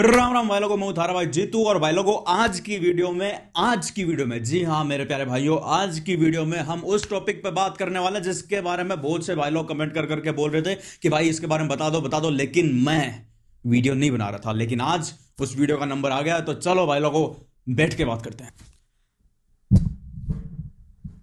राम राम भाई लोगों मैं उधारा भाई जीतू और भाई लोगों आज की वीडियो में आज की वीडियो में जी हाँ मेरे प्यारे भाइयों आज की वीडियो में हम उस टॉपिक पे बात करने वाले जिसके बारे में बहुत से भाई लोग कमेंट कर करके बोल रहे थे कि भाई इसके बारे में बता दो बता दो लेकिन मैं वीडियो नहीं बना रहा था लेकिन आज उस वीडियो का नंबर आ गया तो चलो भाई लोगों बैठ के बात करते हैं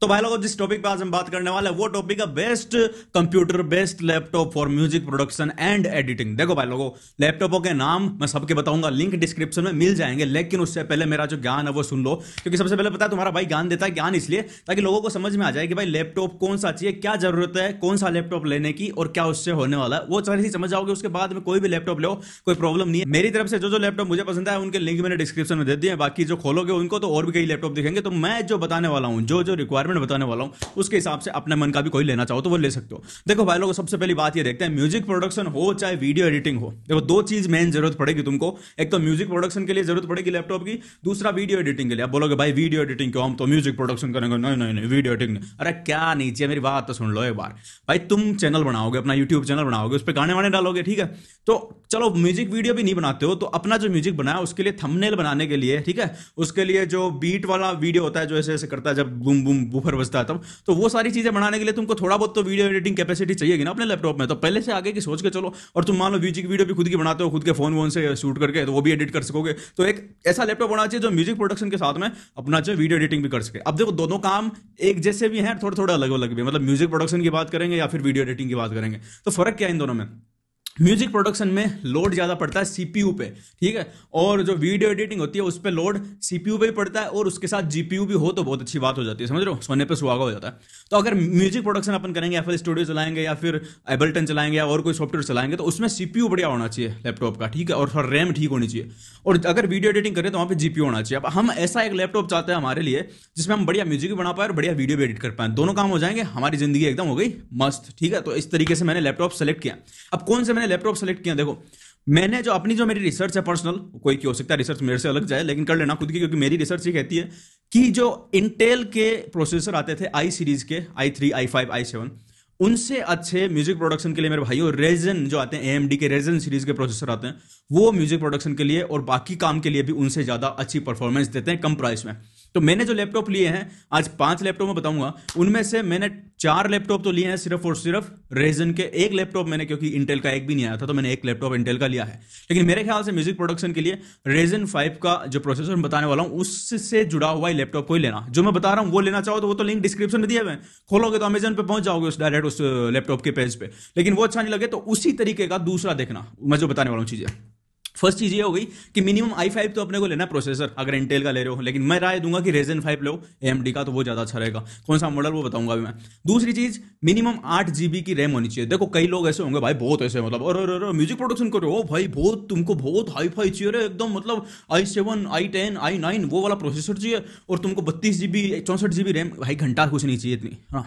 तो भाई लोगों जिस टॉपिक पे आज हम बात करने वाले हैं वो टॉपिक है best computer best laptop for music production and editing देखो भाई लोगों लैपटॉपों के नाम मैं सबके बताऊंगा लिंक डिस्क्रिप्शन में मिल जाएंगे लेकिन उससे पहले मेरा जो ज्ञान है वो सुन लो क्योंकि सबसे पहले पता है तुम्हारा भाई ज्ञान देता है ज्ञान इसलिए ताकि लोगों को समझ में आ जाए कि भाई लैपटॉप कौन सा चाहिए क्या जरूरत है कौन सा लैपटॉप लेने की और क्या उससे होने वाला है वो सारी चीज समझ जाओगे उसके बाद में कोई भी लैपटॉप लो कोई प्रॉब्लम नहीं है मेरी तरफ से जो जो लैपटॉप मुझे पसंद है उनके लिंक मैंने डिस्क्रिप्शन में दे दिए बाकी जो खोलोगे उनको तो और भी कई लैपटॉप दिखेंगे तो मैं जो बताने वाला हूँ जो जो रिक्वायर रिक्वायरमेंट बताने वाला हूँ उसके हिसाब से अपने मन का भी कोई लेना चाहो तो वो ले सकते हो देखो भाई लोग सबसे पहली बात ये देखते हैं म्यूजिक प्रोडक्शन हो चाहे वीडियो एडिटिंग हो देखो दो चीज मेन जरूरत पड़ेगी तुमको एक तो म्यूजिक प्रोडक्शन के लिए जरूरत पड़ेगी लैपटॉप की दूसरा वीडियो एडिटिंग के लिए आप बोलोगे भाई वीडियो एडिटिंग क्यों हम तो म्यूजिक प्रोडक्शन करेंगे नहीं नहीं नहीं वीडियो एडिटिंग नहीं अरे क्या नीचे मेरी बात तो सुन लो एक बार भाई तुम चैनल बनाओगे अपना यूट्यूब चैनल बनाओगे उस पर गाने वाने डालोगे ठीक है तो चलो म्यूजिक वीडियो भी नहीं बनाते हो तो अपना जो म्यूजिक बनाया उसके लिए थंबनेल बनाने के लिए ठीक है उसके लिए जो बीट वाला वीडियो होता है जो ऐसे ऐसे करता है जब बुम बुम वूफर बजता था तो वो सारी चीज़ें बनाने के लिए तुमको थोड़ा बहुत तो वीडियो एडिटिंग कैपेसिटी चाहिएगी ना अपने लैपटॉप में तो पहले से आगे की सोच के चलो और तुम मान लो म्यूजिक वीडियो भी खुद की बनाते हो खुद के फोन वोन से शूट करके तो वो भी एडिट कर सकोगे तो एक ऐसा लैपटॉप होना चाहिए जो म्यूजिक प्रोडक्शन के साथ में अपना जो वीडियो एडिटिंग भी कर सके अब देखो दोनों काम एक जैसे भी हैं थोड़े थोड़े अलग अलग भी मतलब म्यूजिक प्रोडक्शन की बात करेंगे या फिर वीडियो एडिटिंग की बात करेंगे तो फर्क क्या है इन दोनों में म्यूजिक प्रोडक्शन में लोड ज़्यादा पड़ता है सीपीयू पे ठीक है और जो वीडियो एडिटिंग होती है उस पर लोड सीपीयू पे ही पड़ता है और उसके साथ जीपीयू भी हो तो बहुत अच्छी बात हो जाती है समझ लो सोने पे सुहागा हो जाता है तो अगर म्यूजिक प्रोडक्शन अपन करेंगे या फिर स्टूडियो चलाएंगे या फिर एबल्टन चलाएंगे या और कोई सॉफ्टवेयर चलाएंगे तो उसमें सीपीयू बढ़िया होना चाहिए लैपटॉप का ठीक है और थोड़ा रैम ठीक होनी चाहिए और अगर वीडियो एडिटिंग करें तो वहाँ पर जीपीयू होना चाहिए अब हम ऐसा एक लैपटॉप चाहते हैं हमारे लिए जिसमें हम बढ़िया म्यूजिक भी बना पाए और बढ़िया वीडियो भी एडिट कर पाए दोनों काम हो जाएंगे हमारी जिंदगी एकदम हो गई मस्त ठीक है तो इस तरीके से मैंने लैपटॉप सेलेक्ट किया अब कौन से मैंने लैपटॉप सेलेक्ट किया देखो मैंने जो अपनी जो मेरी रिसर्च है पर्सनल कोई की हो सकता है रिसर्च मेरे से अलग जाए लेकिन कर लेना खुद की क्योंकि मेरी रिसर्च ये कहती है कि जो इंटेल के प्रोसेसर आते थे आई सीरीज के I three I five I seven उनसे अच्छे म्यूजिक प्रोडक्शन के लिए मेरे भाइयों रेजन जो आते हैं एएमडी के रेजन सीरीज के प्रोसेसर आते हैं वो म्यूजिक प्रोडक्शन के लिए और बाकी काम के लिए भी उनसे ज़्यादा अच्छी परफॉर्मेंस देते हैं कम प्राइस में तो मैंने जो लैपटॉप लिए हैं आज पांच लैपटॉप में बताऊंगा उनमें से मैंने चार लैपटॉप तो लिए हैं सिर्फ और सिर्फ रेजन के एक लैपटॉप मैंने क्योंकि इंटेल का एक भी नहीं आया था तो मैंने एक लैपटॉप इंटेल का लिया है लेकिन मेरे ख्याल से म्यूजिक प्रोडक्शन के लिए रेजन फाइव का जो प्रोसेसर मैं बताने वाला हूँ उससे जुड़ा हुआ लैपटॉप को ही लेना जो मैं बता रहा हूँ वो लेना चाहो तो वो तो लिंक डिस्क्रिप्शन में दिए हुए खोलोगे तो अमेजन पर पहुंच जाओगे उस डायरेक्ट उस लैपटॉप के पेज पर लेकिन वो अच्छा नहीं लगे तो उसी तरीके का दूसरा देखना मैं जो बताने वाला हूँ चीजें फर्स्ट चीज ये हो गई कि मिनिमम आई फाइव तो अपने को लेना प्रोसेसर अगर इंटेल का ले रहे हो लेकिन मैं राय दूंगा कि रेजन फाइव लो एम का तो वो ज्यादा अच्छा रहेगा कौन सा मॉडल वो बताऊंगा अभी मैं दूसरी चीज मिनिमम आठ जीबी की रैम होनी चाहिए देखो कई लोग ऐसे होंगे भाई बहुत ऐसे मतलब और, और, और, और म्यूजिक प्रोडक्शन करो ओ भाई बहुत तुमको बहुत हाई फाई चाहिए एकदम मतलब I seven I ten I nine वो वाला प्रोसेसर चाहिए और तुमको बत्तीस जीबी चौंसठ जीबी रैम भाई घंटा कुछ नहीं चाहिए इतनी हाँ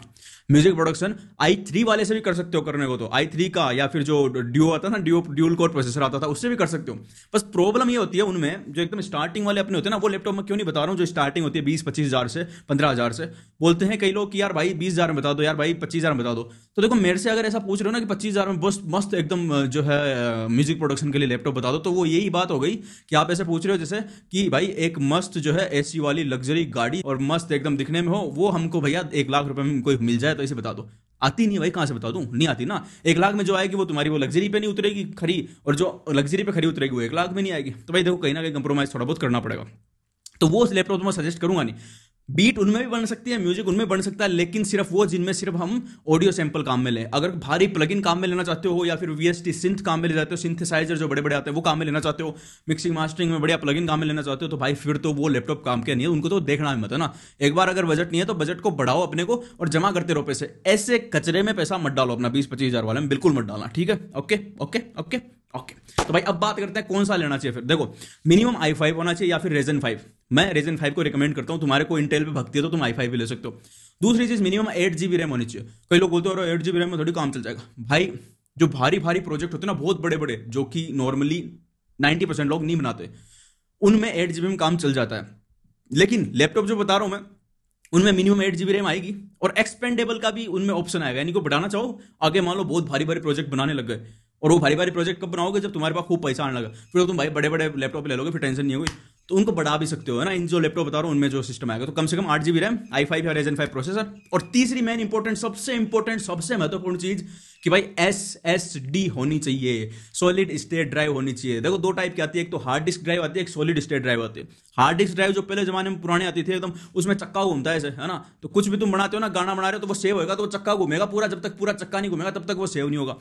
म्यूजिक प्रोडक्शन आई थ्री वाले से भी कर सकते हो करने को तो आई थ्री का या फिर जो ड्यू आता था ना ड्यू ड्यूल कोर प्रोसेसर आता था उससे भी कर सकते हो बस प्रॉब्लम ये होती है उनमें जो एकदम स्टार्टिंग वाले अपने होते हैं ना वो लैपटॉप में क्यों नहीं बता रहा हूँ जो स्टार्टिंग होती है बीस पच्चीस हज़ार से पंद्रह हज़ार से बोलते हैं कई लोग कि यार भाई बीस हज़ार में बता दो यार भाई पच्चीस हज़ार में बता दो तो देखो मेरे से अगर ऐसा पूछ रहे हो ना कि पच्चीस हज़ार में बस मस्त एकदम जो है म्यूजिक प्रोडक्शन के लिए लैपटॉप बता दो तो वो यही बात हो गई कि आप ऐसे पूछ रहे हो जैसे कि भाई एक मस्त जो है एसी वाली लग्जरी गाड़ी और मस्त एकदम दिखने में हो वो हमको भैया एक लाख रुपए में कोई मिल जाए तो तो इसे बता दो आती नहीं भाई कहाँ से बता दूँ नहीं आती ना एक लाख में जो आएगी वो तुम्हारी वो लग्जरी पे नहीं उतरेगी खरी और जो लग्जरी पे खरी उतरेगी वो एक लाख में नहीं आएगी तो भाई देखो कहीं ना कहीं कंप्रोमाइज़ थोड़ा बहुत करना पड़ेगा तो वो लैपटॉप तो सजेस्ट करूंगा नहीं बीट उनमें भी बन सकती है म्यूजिक उनमें बन सकता है लेकिन सिर्फ वो जिनमें सिर्फ हम ऑडियो सैंपल काम में लें अगर भारी प्लग काम में लेना चाहते हो या फिर वीएसटी सिंथ काम में ले जाते हो सिंथेसाइजर जो बड़े बड़े आते हैं वो काम में लेना चाहते हो मिक्सिंग मास्टरिंग में बढ़िया प्लग काम में लेना चाहते हो तो भाई फिर तो वो लैपटॉप काम के नहीं है उनको तो देखना मत है ना एक बार अगर बजट नहीं है तो बजट को बढ़ाओ अपने को और जमा करते रहो पैसे ऐसे कचरे में पैसा मत डालो अपना बीस पच्चीस हजार वाले में बिल्कुल मत डालना ठीक है ओके ओके ओके ओके तो भाई अब बात करते हैं कौन सा लेना चाहिए फिर देखो मिनिमम आई फाइव होना चाहिए या फिर रेजन फाइव मैं रेजन फाइव को रिकमेंड करता हूँ तुम्हारे को इंटेल पे भक्ति है तो तुम आई फाइव भी ले सकते हो दूसरी चीज मिनिमम एट जीबी रैम होनी चाहिए कई लोग बोलते हो एट जीबी रैम में थोड़ी काम चल जाएगा भाई जो भारी भारी प्रोजेक्ट होते हैं ना बहुत बड़े बड़े जो कि नॉर्मली नाइन्टी परसेंट लोग नहीं बनाते उनमें एट जीबी में काम चल जाता है लेकिन लैपटॉप जो बता रहा हूँ मैं उनमें मिनिमम एट जीबी रैम आएगी और एक्सपेंडेबल का भी उनमें ऑप्शन आएगा यानी को बढ़ाना चाहो आगे मान लो बहुत भारी भारी प्रोजेक्ट बनाने लग गए और वो भारी भारी प्रोजेक्ट कब बनाओगे जब तुम्हारे पास खूब पैसा आने लगा फिर तो तुम भाई बड़े बड़े लैपटॉप ले लोगे फिर टेंशन नहीं होगी तो उनको बढ़ा भी सकते हो ना इन जो लैपटॉप बता रहा हूँ उनमें जो सिस्टम आएगा तो कम से कम आठ जीबी रैम आई फाइव या रेजन फाइव प्रोसेसर और तीसरी मेन इंपॉर्टेंट सबसे इंपॉर्टेंट सबसे महत्वपूर्ण चीज कि भाई एस एस डी होनी चाहिए सॉलिड स्टेट ड्राइव होनी चाहिए देखो दो टाइप की आती है एक तो हार्ड डिस्क ड्राइव आती है एक सॉलिड स्टेट ड्राइव आती है हार्ड डिस्क ड्राइव जो पहले जमाने में पुराने आती थी एकदम उसमें चक्का घूमता है है ना तो कुछ भी तुम बनाते हो ना गाना बना रहे हो तो वो सेव होगा तो वो चक्का घूमेगा पूरा जब तक पूरा चक्का नहीं घूमेगा तब तक वो सेव नहीं होगा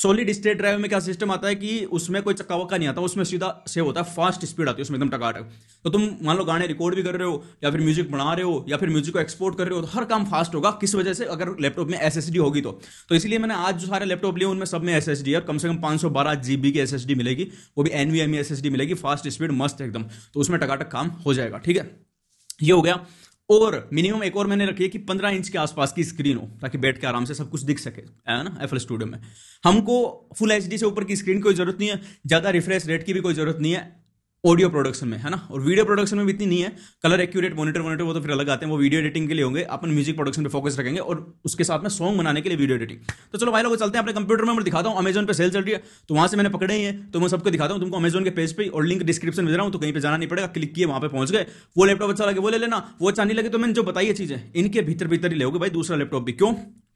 सॉलिड स्टेट ड्राइव में क्या सिस्टम आता है कि उसमें कोई चक्का वक्का नहीं आता उसमें सीधा सेव होता है फास्ट स्पीड आती है उसमें एकदम टकाटक तो तुम मान लो गाने रिकॉर्ड भी कर रहे हो या फिर म्यूजिक बना रहे हो या फिर म्यूजिक को एक्सपोर्ट कर रहे हो तो हर काम फास्ट होगा किस वजह से अगर लैपटॉप में एस होगी तो तो इसलिए मैंने आज जो सारे लैपटॉप लिए उनमें सब में एस है और कम से कम पाँच सौ बारह की एस मिलेगी वो भी एन वी मिलेगी फास्ट स्पीड मस्त एकदम तो उसमें टकाटक काम हो जाएगा ठीक है ये हो गया और मिनिमम एक और मैंने रखी है कि पंद्रह इंच के आसपास की स्क्रीन हो ताकि बैठ के आराम से सब कुछ दिख सके है ना एफ स्टूडियो में हमको फुल एच से ऊपर की स्क्रीन की कोई जरूरत नहीं है ज़्यादा रिफ्रेश रेट की भी कोई जरूरत नहीं है ऑडियो प्रोडक्शन में है ना और वीडियो प्रोडक्शन में भी इतनी नहीं है कलर एक्यूरेट मॉनिटर मॉनिटर वो तो फिर अलग आते हैं वो वीडियो एडिटिंग के लिए होंगे अपन म्यूजिक प्रोडक्शन पे फोकस रखेंगे और उसके साथ में सॉन्ग बनाने के लिए वीडियो एडिटिंग तो चलो भाई लोग चलते हैं अपने कंप्यूटर में मैं दिखाता हूँ अमेजन पर सेल चल रही है तो वहाँ से मैंने पकड़े ही है तो मैं सबको दिखाता हूँ तुमको अमेजन के पेज पर और लिंक डिस्क्रिप्शन में दे रहा हूँ तो कहीं पर जाना नहीं पड़ेगा क्लिक किए वहाँ पर पहुंच गए वो लैपटॉप अच्छा लगे वो ले लेना वो अच्छा नहीं लगे तो मैंने जो बताई है चीज़ें इनके भीतर भीतर ही लेगे भाई दूसरा लैपटॉप भी क्यों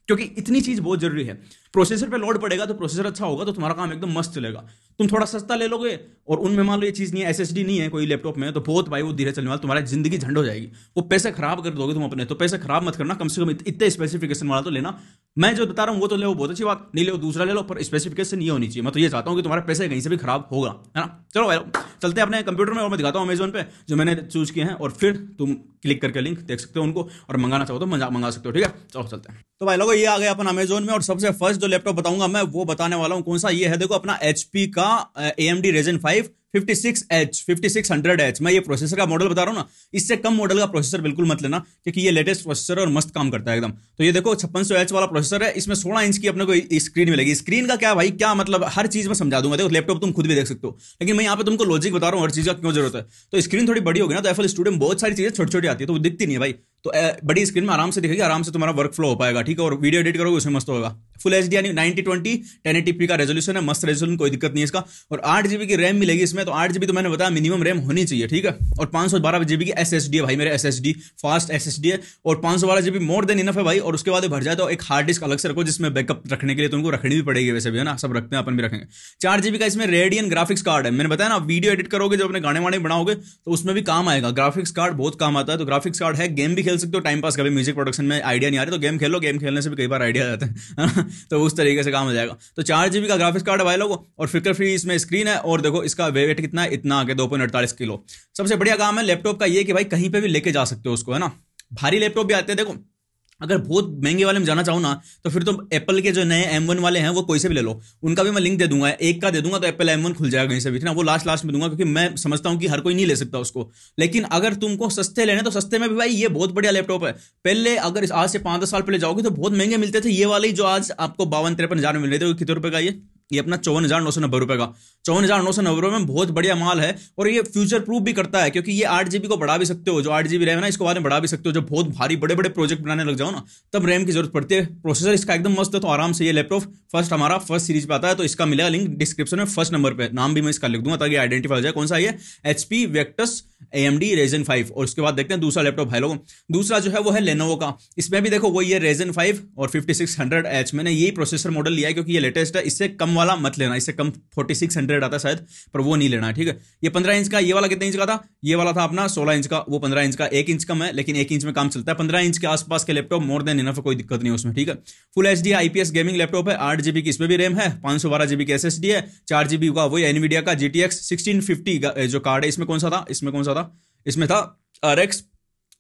क्योंकि इतनी चीज़ बहुत जरूरी है प्रोसेसर पे लोड पड़ेगा तो प्रोसेसर अच्छा होगा तो तुम्हारा काम एकदम मस्त चलेगा तुम थोड़ा सस्ता ले लोगे और उनमें मान लो ये चीज़ नहीं है एस नहीं है कोई लैपटॉप में तो बहुत भाई वो धीरे चलने वाला तुम्हारी जिंदगी झंड हो जाएगी वो पैसे खराब कर दोगे तुम अपने तो पैसे खराब मत करना कम से कम इतने स्पेसिफिकेशन वाला तो लेना मैं जो बता रहा हूँ वो तो ले बहुत अच्छी बात नहीं ले दूसरा ले लो पर स्पेसिफिकेशन ये होनी चाहिए मैं तो ये चाहता हूँ कि तुम्हारे पैसे कहीं से भी खराब होगा है ना चलो भाई चलते हैं अपने कंप्यूटर में और मैं दिखाता हूँ अमेजोन पे जो मैंने चूज किए हैं और फिर तुम क्लिक करके लिंक देख सकते हो उनको और मंगाना चाहो तो मंगा सकते हो ठीक है चलो चलते हैं तो भाई लोगों ये आ गया अपन अमेजोन में और सबसे फर्स्ट जो लैपटॉप बताऊंगा मैं वो बताने वाला हूँ कौन सा ये है देखो अपना एचपी का का A M D Ryzen five fifty six H fifty six hundred H मैं ये प्रोसेसर का मॉडल बता रहा हूँ ना इससे कम मॉडल का प्रोसेसर बिल्कुल मत लेना क्योंकि ये लेटेस्ट प्रोसेसर और मस्त काम करता है एकदम तो ये देखो छप्पन सौ एच वाला प्रोसेसर है इसमें सोलह इंच की अपने को स्क्रीन मिलेगी स्क्रीन का क्या भाई क्या मतलब हर चीज में समझा दूंगा देखो लैपटॉप तुम खुद भी देख सकते हो लेकिन मैं यहाँ पे तुमको लॉजिक बता रहा हूँ हर चीज का क्यों जरूरत है तो स्क्रीन थोड़ी बड़ी होगी ना तो एफएल स्टूडियो बहुत सारी चीजें छोटी छोटी आती है तो दिखती नहीं है भाई तो बड़ी स्क्रीन में आराम से दिखेगी आराम से तुम्हारा वर्क फ्लो हो पाएगा ठीक है और वीडियो एडिट करोगे उसमें मस्त होगा फुल एच डी यानी ninety twenty ten eighty P का रेजोल्यूशन है मस्त रेजोल्यूशन कोई दिक्कत नहीं है इसका और आठ जीबी की रैम मिलेगी इसमें तो आठ जीबी तो मैंने बताया मिनिमम रैम होनी चाहिए ठीक है और पांच सौ बारह जीबी की एस एस डी है भाई मेरे S S D fast S S D है और पांच सौ बारह जीबी मोर देन इनफ है भाई और उसके बाद भर जाए तो एक हार्ड डिस्क अलग से रखो जिसमें बैकअप रखने के लिए तुमको तो रखनी भी पड़ेगी वैसे भी है ना सब रखते हैं अपन भी रखेंगे चार जीबी का इसमें रेडियन ग्राफिक्स कार्ड है मैंने बताया ना वीडियो एडिट करोगे जब अपने गाने वाने बनाओगे तो उसमें भी काम आएगा ग्राफिक्स कार्ड बहुत काम आता है तो ग्राफिक्स कार्ड है गेम भी खेल सकते हो टाइम पास कभी म्यूजिक प्रोडक्शन में आइडिया नहीं आ रहा तो गेम खेलो गेम खेलने से भी कई बार आइडिया आ जाता है तो उस तरीके से काम हो जाएगा तो चार जीबी का ग्राफिक्स कार्ड भाई लोगों और फिकर फ्री इसमें स्क्रीन है और देखो इसका वेट कितना है इतना आगे दो पॉइंट अड़तालीस किलो सबसे बढ़िया काम है लैपटॉप का ये कि भाई कहीं पर भी लेके जा सकते हो उसको है ना भारी लैपटॉप भी आते हैं देखो अगर बहुत महंगे वाले में जाना चाहो ना तो फिर तो एप्पल के जो नए एम वन वाले हैं वो कोई से भी ले लो उनका भी मैं लिंक दे दूंगा एक का दे दूंगा तो एप्पल एम वन खुल जाएगा कहीं से भी ना वो लास्ट लास्ट में दूंगा क्योंकि मैं समझता हूँ कि हर कोई नहीं ले सकता उसको लेकिन अगर तुमको सस्ते लेने तो सस्ते में भी भाई ये बहुत बढ़िया लैपटॉप है पहले अगर आज से पाँच दस साल पहले जाओगे तो बहुत महंगे मिलते थे ये वाले जो आज आपको बावन तिरपन हजार में मिल रहे थे कितने रुपये का ये ये अपना चौवन हज़ार नौ सौ नब्बे रुपए का चौवन हज़ार नौ सौ नब्बे रुपए में बहुत बढ़िया माल है और ये फ्यूचर प्रूफ भी करता है क्योंकि ये आठ जीबी को बढ़ा भी सकते हो जो आठ जीबी रैम है ना इसको बाद में बढ़ा भी सकते हो जब बहुत भारी बड़े बड़े प्रोजेक्ट बनाने लग जाओ ना तब रैम की जरूरत पड़ती है प्रोसेसर इसका एकदम मस्त है तो आराम से ये लैपटॉप फर्स्ट हमारा फर्स्ट सीरीज पर आता है तो इसका मिलेगा लिंक डिस्क्रिप्शन में फर्स्ट नंबर पर नाम भी मैं इसका लिख दूंगा ताकि आइडेंटिफाई हो जाए कौन सा ये HP Victus A M D Ryzen five और उसके बाद देखते हैं दूसरा लैपटॉप है लोगों दूसरा जो है वो है लेनोवो का इसमें भी देखो वही है रेजन फाइव और फिफ्टी सिक्स हंड्रेड एच मैंने यही प्रोसेसर मॉडल लिया है क्योंकि ये लेटेस्ट है इससे कम वाला मत लेना इससे कम फोर्टी सिक्स हंड्रेड आता है शायद पर वो नहीं लेना ठीक है ये पंद्रह इंच का ये वाला कितने इंच का था ये वाला था अपना सोलह इंच का वो पंद्रह इंच का एक इंच कम है लेकिन एक इंच में काम चलता है पंद्रह इंच के आसपास के लैपटॉप मोर देन इनफ कोई दिक्कत नहीं उसमें ठीक है full H D IPS gaming laptop है आठ की इसमें भी रेम है पांच सौ बारह जीबी की एस है चार जीबी का वही एनवीडिया का जी टी सिक्सटीन फिफ्टी जो कार्ड है इसमें कौन सा था इसमें कौन सा था इसमें था आर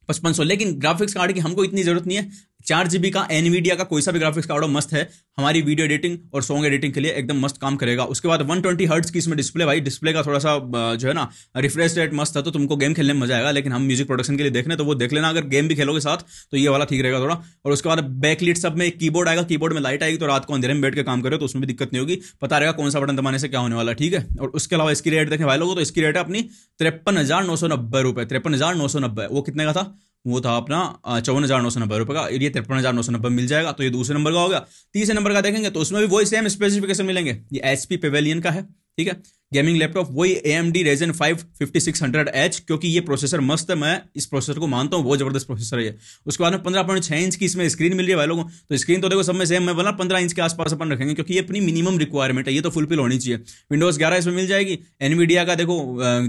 पचपन सौ लेकिन ग्राफिक्स कार्ड की हमको इतनी जरूरत नहीं है चार जीबी का एनवीडिया का कोई सा भी ग्राफिक्स कार्ड हो मस्त है हमारी वीडियो एडिटिंग और सॉन्ग एडिटिंग के लिए एकदम मस्त काम करेगा उसके बाद 120 ट्वेंटी हर्ट्स की इसमें डिस्प्ले भाई डिस्प्ले का थोड़ा सा जो है ना रिफ्रेश रेट मस्त है तो तुमको गेम खेलने में मजा आएगा लेकिन हम म्यूजिक प्रोडक्शन के लिए देखने तो वो देख लेना अगर गेम भी खेलोगे साथ तो ये वाला ठीक रहेगा थोड़ा और उसके बाद बैकलिट सब में कीबोर्ड आएगा कीबोर्ड में लाइट आएगी तो रात को अंधेरे में बैठ के काम करो तो उसमें भी दिक्कत नहीं होगी पता रहेगा कौन सा बटन दबाने से क्या होने वाला ठीक है और उसके अलावा इसकी रेट देखें भाई लोगों तो इसकी रेट है अपनी तिरपन हजार नौ सौ नब्बे रुपये तिरपन हजार नौ सौ नब्बे वो कितने का था वो था अपना चौवन हज़ार नौ सौ नब्बे रुपये का ये तिरपन हज़ार नौ सौ नब्बे मिल जाएगा तो ये दूसरे नंबर का हो गया तीसरे नंबर का देखेंगे तो उसमें भी वही सेम स्पेसिफिकेशन मिलेंगे ये एसपी पेवेलियन का है ठीक है गेमिंग लैपटॉप वही A M D Ryzen five fifty six hundred H क्योंकि ये प्रोसेसर मस्त है मैं इस प्रोसेसर को मानता हूँ बहुत जबरदस्त प्रोसेसर है उसके बाद में पंद्रह पॉइंट छः इंच की इसमें स्क्रीन मिल रही है भाई लोगों तो स्क्रीन तो देखो सब में सेम मैं बोला पंद्रह इंच के आसपास अपन रखेंगे क्योंकि ये अपनी मिनिमम रिक्वायरमेंट है ये तो फुलफिल होनी चाहिए विंडोज ग्यारह इसमें मिल जाएगी एनवीडिया का देखो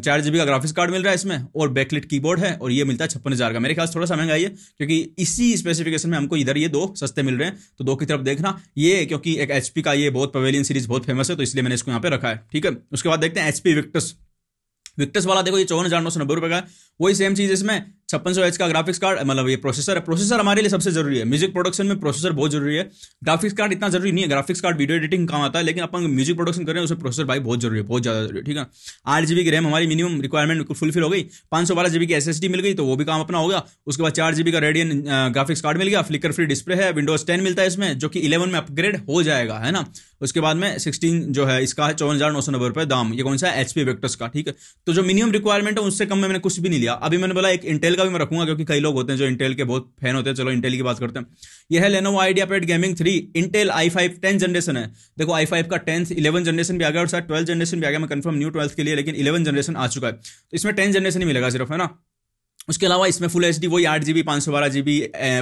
चार जीबी का ग्राफिक्स कार्ड मिल रहा है इसमें और बैकलेट कीबोर्ड है और ये मिलता है छप्पन हज़ार का मेरे ख्याल थोड़ा सा महंगा ये क्योंकि इसी स्पेसिफिकेशन में हमको इधर ये दो सस्ते मिल रहे हैं तो दो की तरफ देखना ये क्योंकि एक एच का ये बहुत पवेलियन सीरीज बहुत फेमस है तो इसलिए मैंने इसको यहाँ पे रखा है ठीक है उसके उसके बाद देखते हैं एचपी विक्टस विक्टस वाला देखो ये चौवन हजार नौ सौ नब्बे रुपए का वही सेम चीज इसमें छप्पन सौ एच का ग्राफिक्स कार्ड मतलब ये प्रोसेसर है प्रोसेसर हमारे लिए सबसे जरूरी है म्यूजिक प्रोडक्शन में प्रोसेसर बहुत जरूरी है ग्राफिक्स कार्ड इतना जरूरी नहीं है ग्राफिक्स कार्ड वीडियो एडिटिंग काम आता है लेकिन अपन म्यूजिक प्रोडक्शन करें रहे उसमें प्रोसेसर भाई बहुत जरूरी है बहुत ज्यादा जरूरी है ठीक है आठ जीबी की रैम हमारी मिनिमम रिक्वायरमेंट फुलफिल हो गई पांच सौ बारह जीबी की एस मिल गई तो वो भी काम अपना होगा उसके बाद चार जीबी का रेडियन ग्राफिक्स कार्ड मिल गया फ्लिकर फ्री डिस्प्ले है विंडोज टेन मिलता है इसमें जो कि इलेवन में अपग्रेड हो जाएगा है ना उसके बाद में सिक्सटीन जो है इसका है चौवन हजार नौ सौ नब्बे रुपये दाम ये कौन सा है एचपी वेक्टर्स का ठीक है तो जो मिनिमम रिक्वायरमेंट है उससे कम में मैंने कुछ भी नहीं लिया अभी मैंने बोला एक इंटेल का भी मैं रखूंगा क्योंकि कई लोग होते हैं जो इंटेल के बहुत फैन होते हैं चलो इंटेल की बात करते हैं यह है Lenovo IdeaPad gaming three Intel I five ten generation है देखो आई फाइव का टेंथ इलेवन जनरेशन भी आ गया और सर ट्वेल्थ जनरेशन भी आ गया मैं कंफर्म न्यू ट्वेल्थ के लिए लेकिन इलेवन जनरेशन आ चुका है तो इसमें टेंथ जनरेशन ही मिलेगा सिर्फ है ना उसके अलावा इसमें फुल एच डी वही आठ जी बी पाँच सौ बारह G B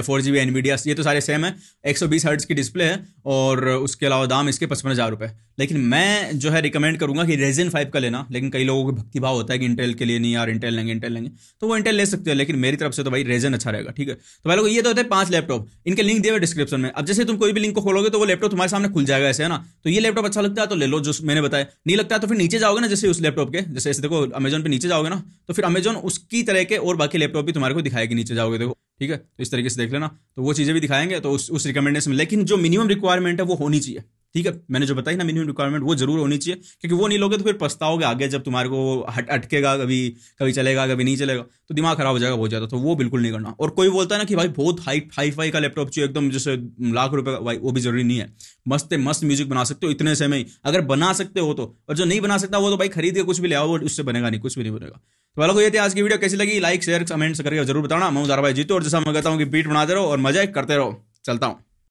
four G B Nvidia ये तो सारे सेम है एक सौ बीस हर्ट्स की डिस्प्ले है और उसके अलावा दाम इसके पचपन हज़ार रुपये लेकिन मैं जो है रिकमेंड करूंगा कि रेजन फाइव का लेना लेकिन कई लोगों को भक्तिभाव होता है कि इंटेल के लिए नहीं यार इंटेल लेंगे इंटेल लेंगे तो वो इंटेल ले सकते हैं लेकिन मेरी तरफ से तो भाई रेजन अच्छा रहेगा ठीक है तो भाई लोग ये तो होते हैं पाँच लैपटॉप इनके लिंक दिए हुए डिस्क्रिप्शन में अब जैसे तुम कोई भी लिंक को खोलोगे तो वो लैपटॉप तुम्हारे सामने खुल जाएगा ऐसे है ना तो ये लैपटॉप अच्छा लगता है तो ले लो जो मैंने बताया नहीं लगता है तो फिर नीचे जाओगे ना जैसे उस लैपटॉप के जैसे ऐसे देखो अमेजन पर नीचे जाओगे ना तो फिर अमेजोन उसकी तरह के और बाकी बाकी लैपटॉप भी तुम्हारे को दिखाएगी नीचे जाओगे देखो ठीक है तो इस तरीके से देख लेना तो वो चीज़ें भी दिखाएंगे तो उस उस रिकमेंडेशन में लेकिन जो मिनिमम रिक्वायरमेंट है वो होनी चाहिए ठीक है मैंने जो बताई ना मिनिमम रिक्वायरमेंट वो जरूर होनी चाहिए क्योंकि वो नहीं लोगे तो फिर पछताओगे आगे जब तुम्हारे को हट अटकेगा कभी कभी चलेगा कभी नहीं चलेगा तो दिमाग खराब हो जाएगा बहुत ज़्यादा तो वो बिल्कुल नहीं करना और कोई बोलता है ना कि भाई बहुत हाई हाई फाई का लैपटॉप चाहिए एकदम जैसे लाख रुपये का भाई वो भी जरूरी नहीं है मस्त मस्त म्यूजिक बना सकते हो इतने से में अगर बना सकते हो तो और जो नहीं बना सकता वो तो भाई खरीद के कुछ भी ले आओ उससे बनेगा नहीं कुछ भी नहीं बनेगा तो वालों को ये थे आज की वीडियो कैसी लगी लाइक शेयर कमेंट्स करके जरूर बताना मैं उदारा भाई जीतो और जैसा मैं कहता हूँ कि बीट बनाते रहो और मजा करते रहो चलता हूँ